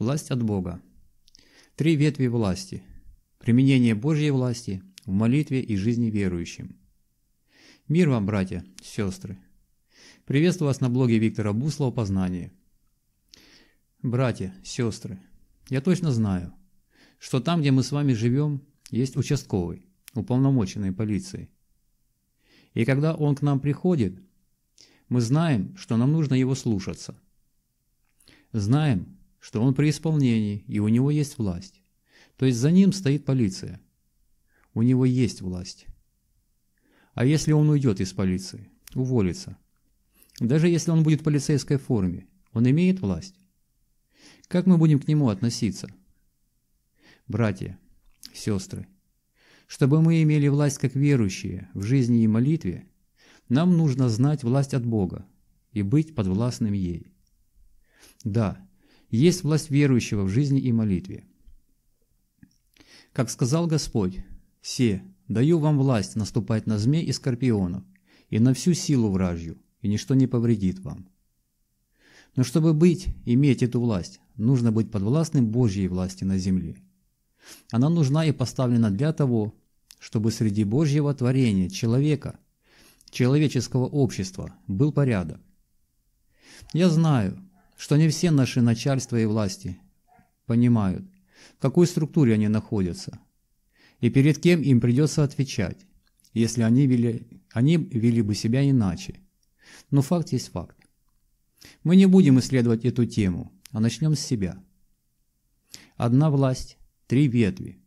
Власть от Бога. Три ветви власти. Применение Божьей власти в молитве и жизни верующим. Мир вам, братья, сестры. Приветствую вас на блоге Виктора Буслова «Познание». Братья, сестры, я точно знаю, что там, где мы с вами живем, есть участковый, уполномоченный полицией. И когда он к нам приходит, мы знаем, что нам нужно его слушаться. Знаем, что он при исполнении, и у него есть власть. То есть за ним стоит полиция. У него есть власть. А если он уйдет из полиции, уволится? Даже если он будет в полицейской форме, он имеет власть? Как мы будем к нему относиться? Братья, сестры, чтобы мы имели власть как верующие в жизни и молитве, нам нужно знать власть от Бога и быть подвластным ей. Да, есть власть верующего в жизни и молитве. Как сказал Господь, «Се, даю вам власть наступать на змей и скорпионов, и на всю силу вражью, и ничто не повредит вам». Но чтобы быть, иметь эту власть, нужно быть подвластным Божьей власти на земле. Она нужна и поставлена для того, чтобы среди Божьего творения человека, человеческого общества был порядок. Я знаю, что не все наши начальства и власти понимают, в какой структуре они находятся, и перед кем им придется отвечать, если они вели, они вели бы себя иначе. Но факт есть факт. Мы не будем исследовать эту тему, а начнем с себя. Одна власть, три ветви.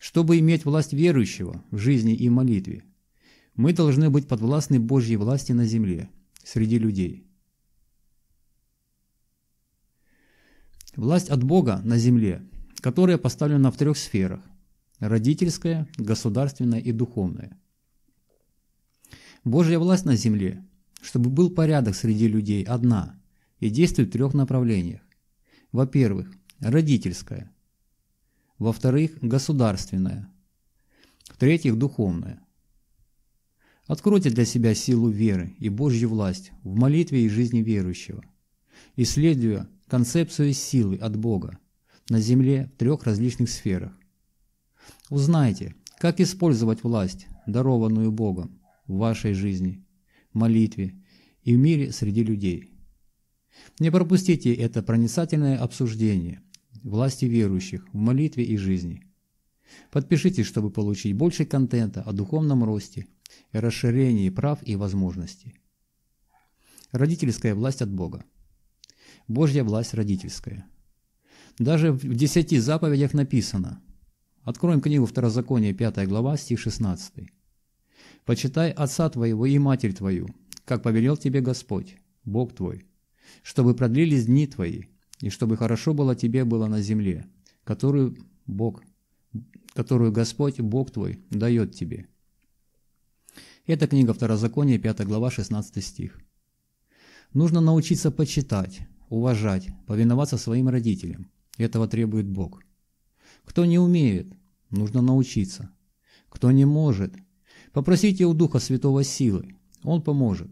Чтобы иметь власть верующего в жизни и молитве, мы должны быть подвластны Божьей власти на земле, среди людей – Власть от Бога на земле, которая поставлена в трех сферах – родительская, государственная и духовная. Божья власть на земле, чтобы был порядок среди людей, одна и действует в трех направлениях. Во-первых, родительская. Во-вторых, государственная. В-третьих, духовная. Откройте для себя силу веры и Божью власть в молитве и жизни верующего, исследуя концепцию силы от Бога на Земле в трех различных сферах. Узнайте, как использовать власть, дарованную Богом, в вашей жизни, молитве и в мире среди людей. Не пропустите это проницательное обсуждение власти верующих в молитве и жизни. Подпишитесь, чтобы получить больше контента о духовном росте и расширении прав и возможностей. Родительская власть от Бога. Божья власть родительская. Даже в десяти заповедях написано. Откроем книгу Второзакония, 5 глава, стих 16. «Почитай отца твоего и матерь твою, как повелел тебе Господь, Бог твой, чтобы продлились дни твои, и чтобы хорошо было тебе было на земле, которую Бог, которую Господь, Бог твой, дает тебе». Это книга Второзакония, 5 глава, 16 стих. Нужно научиться почитать, уважать, повиноваться своим родителям. Этого требует Бог. Кто не умеет, нужно научиться. Кто не может, попросите у Духа Святого силы, Он поможет.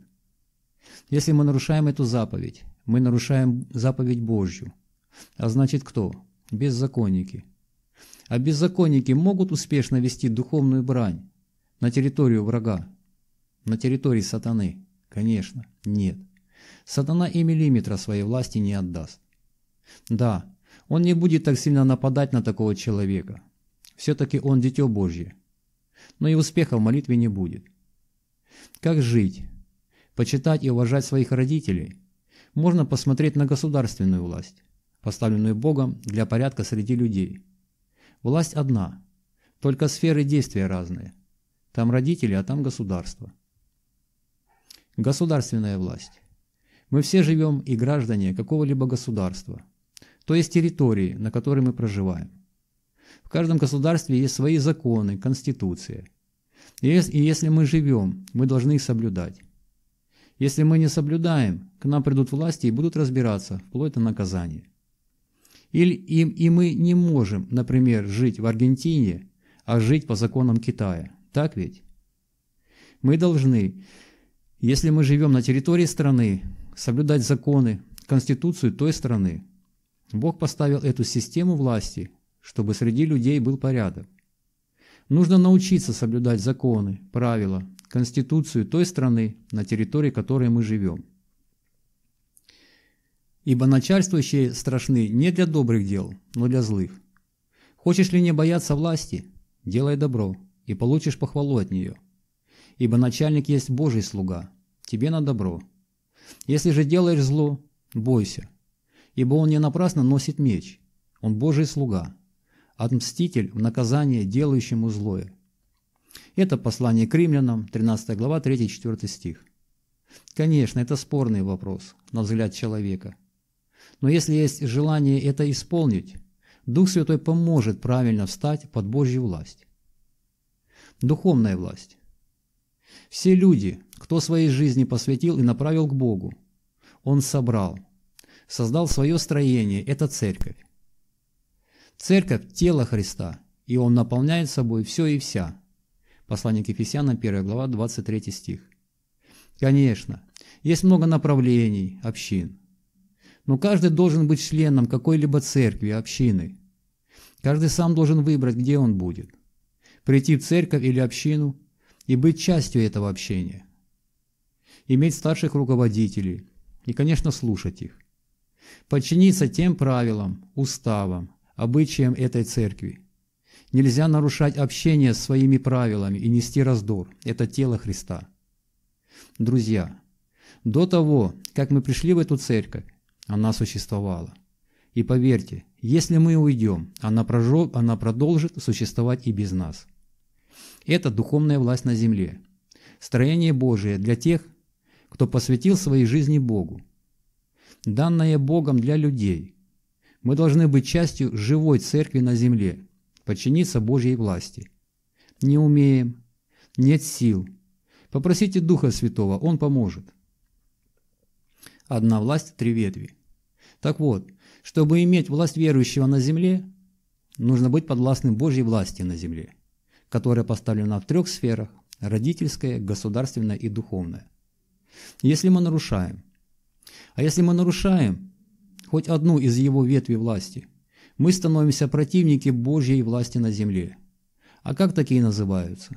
Если мы нарушаем эту заповедь, мы нарушаем заповедь Божью. А значит кто? Беззаконники. А беззаконники могут успешно вести духовную брань на территорию врага, на территории сатаны? Конечно, нет. Сатана и миллиметра своей власти не отдаст. Да, он не будет так сильно нападать на такого человека. Все-таки он дитё Божье. Но и успеха в молитве не будет. Как жить? Почитать и уважать своих родителей? Можно посмотреть на государственную власть, поставленную Богом для порядка среди людей. Власть одна, только сферы действия разные. Там родители, а там государство. Государственная власть. Мы все живем и граждане какого-либо государства, то есть территории, на которой мы проживаем. В каждом государстве есть свои законы, конституция. И если мы живем, мы должны их соблюдать. Если мы не соблюдаем, к нам придут власти и будут разбираться, вплоть до наказания. Или им, и мы не можем, например, жить в Аргентине, а жить по законам Китая. Так ведь? Мы должны, если мы живем на территории страны, соблюдать законы, конституцию той страны. Бог поставил эту систему власти, чтобы среди людей был порядок. Нужно научиться соблюдать законы, правила, конституцию той страны, на территории которой мы живем. Ибо начальствующие страшны не для добрых дел, но для злых. Хочешь ли не бояться власти? Делай добро, и получишь похвалу от нее. Ибо начальник есть Божий слуга, тебе на добро – если же делаешь зло, бойся, ибо он не напрасно носит меч, он Божий слуга, отмститель а в наказание делающему злое. Это послание к римлянам, 13 глава, 3-4 стих. Конечно, это спорный вопрос, на взгляд человека. Но если есть желание это исполнить, Дух Святой поможет правильно встать под Божью власть. Духовная власть. Все люди, кто своей жизни посвятил и направил к Богу, он собрал, создал свое строение – это церковь. Церковь – тело Христа, и он наполняет собой все и вся. Послание к Ефесянам, 1 глава, 23 стих. Конечно, есть много направлений, общин. Но каждый должен быть членом какой-либо церкви, общины. Каждый сам должен выбрать, где он будет. Прийти в церковь или общину – и быть частью этого общения. Иметь старших руководителей и, конечно, слушать их. Подчиниться тем правилам, уставам, обычаям этой церкви. Нельзя нарушать общение с своими правилами и нести раздор. Это тело Христа. Друзья, до того, как мы пришли в эту церковь, она существовала. И поверьте, если мы уйдем, она, прожжет, она продолжит существовать и без нас. Это духовная власть на земле. Строение Божие для тех, кто посвятил своей жизни Богу. Данное Богом для людей. Мы должны быть частью живой церкви на земле, подчиниться Божьей власти. Не умеем, нет сил. Попросите Духа Святого, Он поможет. Одна власть, три ветви. Так вот, чтобы иметь власть верующего на земле, нужно быть подвластным Божьей власти на земле которая поставлена в трех сферах – родительская, государственная и духовная. Если мы нарушаем, а если мы нарушаем хоть одну из его ветвей власти, мы становимся противники Божьей власти на земле. А как такие называются?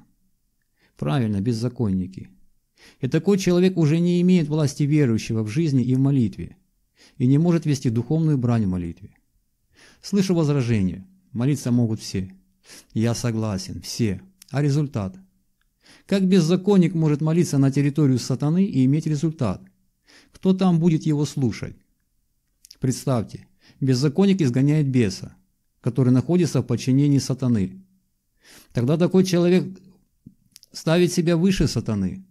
Правильно, беззаконники. И такой человек уже не имеет власти верующего в жизни и в молитве, и не может вести духовную брань в молитве. Слышу возражение, молиться могут все – я согласен, все. А результат? Как беззаконник может молиться на территорию сатаны и иметь результат? Кто там будет его слушать? Представьте, беззаконник изгоняет беса, который находится в подчинении сатаны. Тогда такой человек ставит себя выше сатаны.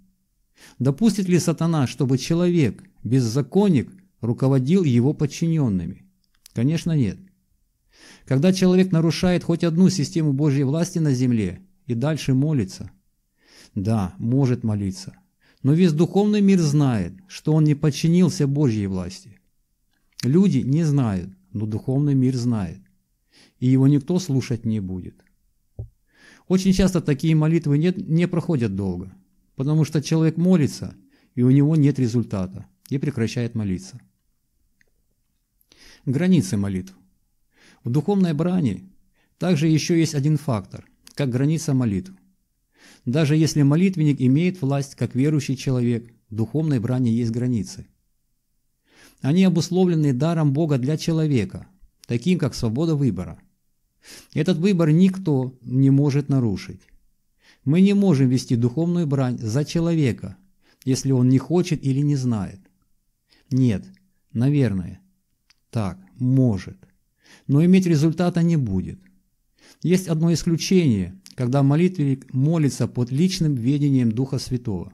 Допустит ли сатана, чтобы человек, беззаконник, руководил его подчиненными? Конечно, нет. Когда человек нарушает хоть одну систему Божьей власти на земле и дальше молится. Да, может молиться. Но весь духовный мир знает, что он не подчинился Божьей власти. Люди не знают, но духовный мир знает. И его никто слушать не будет. Очень часто такие молитвы нет, не проходят долго, потому что человек молится, и у него нет результата, и прекращает молиться. Границы молитв – в духовной брани также еще есть один фактор, как граница молитв. Даже если молитвенник имеет власть, как верующий человек, в духовной брани есть границы. Они обусловлены даром Бога для человека, таким как свобода выбора. Этот выбор никто не может нарушить. Мы не можем вести духовную брань за человека, если он не хочет или не знает. Нет, наверное. Так, может но иметь результата не будет. Есть одно исключение, когда молитвенник молится под личным ведением Духа Святого.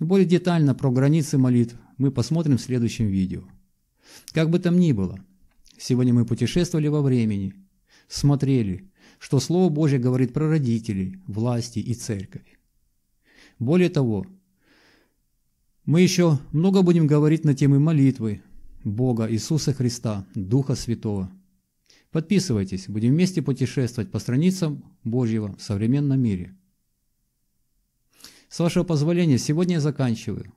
Более детально про границы молитв мы посмотрим в следующем видео. Как бы там ни было, сегодня мы путешествовали во времени, смотрели, что Слово Божье говорит про родителей, власти и церковь. Более того, мы еще много будем говорить на темы молитвы, Бога, Иисуса Христа, Духа Святого. Подписывайтесь, будем вместе путешествовать по страницам Божьего в современном мире. С вашего позволения, сегодня я заканчиваю.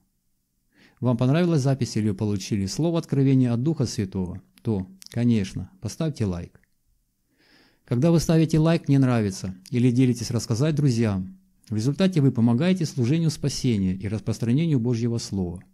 Вам понравилась запись или получили слово откровения от Духа Святого, то, конечно, поставьте лайк. Когда вы ставите лайк «Мне нравится» или делитесь рассказать друзьям, в результате вы помогаете служению спасения и распространению Божьего Слова –